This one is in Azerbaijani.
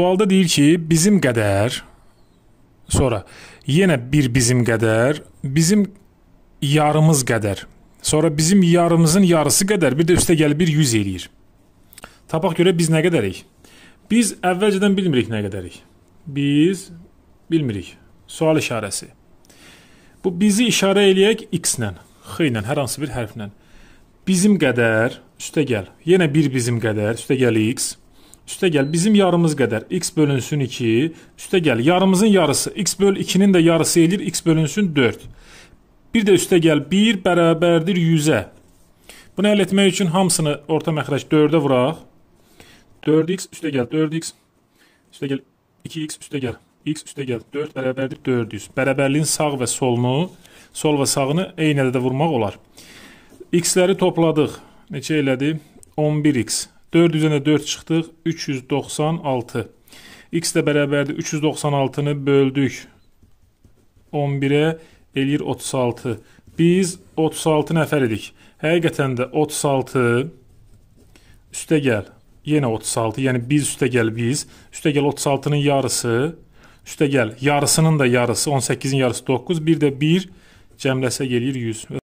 Sualda deyir ki, bizim qədər sonra yenə bir bizim qədər, bizim yarımız qədər, sonra bizim yarımızın yarısı qədər, bir də üstə gəlib bir 100 eləyir. Tapaq görə biz nə qədərik? Biz əvvəlcədən bilmirik nə qədərik. Biz bilmirik. Sual işarəsi. Bu bizi işarə eləyək x ilə, x ilə, hər hansı bir hərflə. Bizim qədər üstə gəl. Yenə bir bizim qədər üstə gəl x üstə gəl bizim yarımız qədər x bölünsün 2, üstə gəl yarımızın yarısı x böl 2-nin də yarısı eləyir x bölünsün 4. Bir də üstə gəl 1 bərabərdir 100-ə. Bunu həll etmək üçün hamısını orta məxrəc 4-ə vuraq. 4x üstə gəl 4x üstə gəl 2x üstə gəl x üstə gəl 4 bərabərdir 400. Bərabərliyin sağ və solunu, sol və sağını eyni ədədə vurmaq olar. x-ləri topladıq. Neçə elədi? 11x 4 üzərinə 4 çıxdıq, 396. X də bərabərdir 396-nı böldük 11-ə eləyir 36. Biz 36 nəfər idik. Həqiqətən də 36 üstə gəl. Yenə 36, yəni biz üstə gəl biz. Üstə gəl 36-nın yarısı, üstə gəl yarısının da yarısı, 18-in yarısı 9, bir də 1 cəmləsək eləyir 100.